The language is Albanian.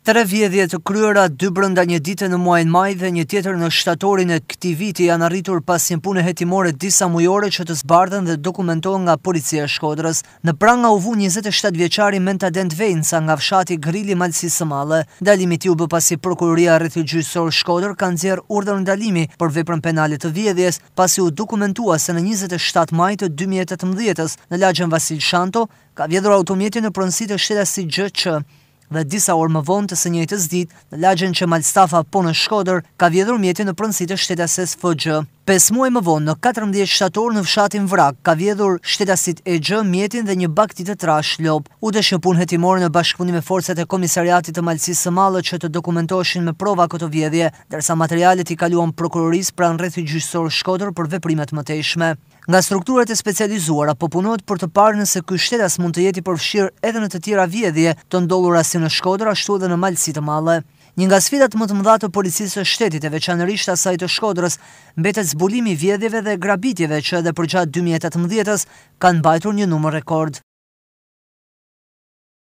Tre vjedhje të kryera dy brënda një dite në muajnë maj dhe një tjetër në shtatorin e këti viti janë arritur pas një punë e hetimore disa mujore që të zbardhen dhe dokumentohen nga policia shkodrës. Në pranga uvu 27 vjeqari menta në sa nga fshati grili malësi së malë. Dalimi tiju bë pasi prokuroria rrëthi gjysor shkodrë kanë zjerë urdër në dalimi për veprën penale të vjedhjes pasi u dokumentua se në 27 maj të 2018 në lagjën Vasil Shanto ka vjedhur automjeti në pronsi të shtetës si gjë që dhe disa orë më vonë të së njëjtës ditë në lagjen që Malstafa po në shkoder ka vjedhur mjeti në prënsit e shtetases fëgjë. Pes muaj më vonë, në 14 shtator në fshatin vrak, ka vjedhur shtetasit e gjë, mjetin dhe një bakti të trash lop. U të shëpun hetimor në bashkëpunim e forcet e komisariatit të malësisë së malë që të dokumentoshin me prova këto vjedhje, dërsa materialet i kaluan prokuroris në rrethi gjyqësor shkodër për veprimet më Nga strukturat e specializuara popunohet për të parë nëse ky shtetas mund të jeti përfshirë edhe në të tjera vjedhje të ndollur si në shkodër ashtu edhe në malësitë malë. Një nga sfidat më të mëdha të policisë së shtetit e veçanërisht asaj të Shkodrës, mbetet zbulimi i vjedhjeve dhe grabitjeve që edhe për 2018-s kanë mbajtur një numër rekord.